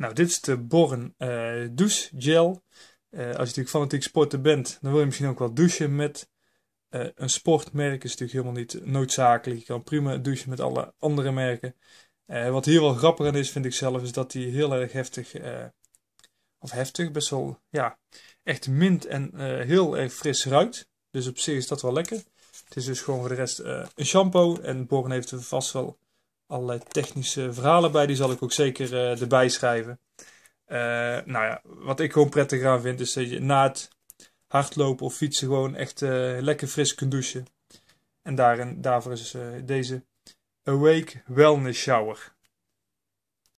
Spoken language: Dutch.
Nou, dit is de Born uh, eh, douche gel. Eh, als je natuurlijk fanatiek sporten bent, dan wil je misschien ook wel douchen met eh, een sportmerk. Is natuurlijk helemaal niet noodzakelijk. Je kan prima douchen met alle andere merken. wat hier wel grappig aan is, vind ik zelf, is dat hij heel erg heftig, of heftig, best wel, ja, echt mint en heel erg fris ruikt. Dus op zich is dat wel lekker. Het is dus gewoon voor de rest een shampoo. En Born heeft er vast wel allerlei technische verhalen bij. Die zal ik ook zeker eh, erbij schrijven. Eh, nou ja, wat ik gewoon prettig aan vind is dat je na het hardlopen of fietsen gewoon echt eh, lekker fris kunt douchen. En daarin, daarvoor is deze Awake Wellness Shower.